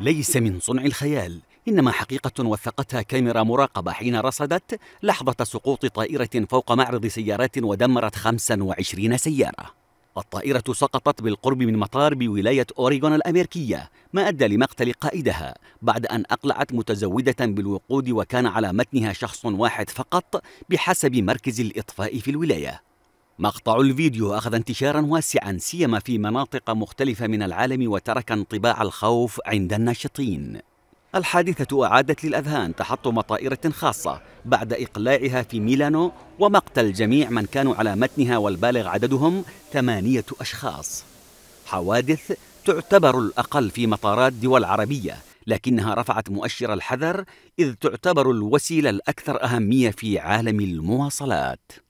ليس من صنع الخيال إنما حقيقة وثقتها كاميرا مراقبة حين رصدت لحظة سقوط طائرة فوق معرض سيارات ودمرت 25 سيارة الطائرة سقطت بالقرب من مطار بولاية أوريغون الأمريكية ما أدى لمقتل قائدها بعد أن أقلعت متزودة بالوقود وكان على متنها شخص واحد فقط بحسب مركز الإطفاء في الولاية مقطع الفيديو أخذ انتشارا واسعا سيما في مناطق مختلفة من العالم وترك انطباع الخوف عند الناشطين الحادثة أعادت للأذهان تحطم طائرة خاصة بعد إقلاعها في ميلانو ومقتل جميع من كانوا على متنها والبالغ عددهم ثمانية أشخاص حوادث تعتبر الأقل في مطارات دول عربية لكنها رفعت مؤشر الحذر إذ تعتبر الوسيلة الأكثر أهمية في عالم المواصلات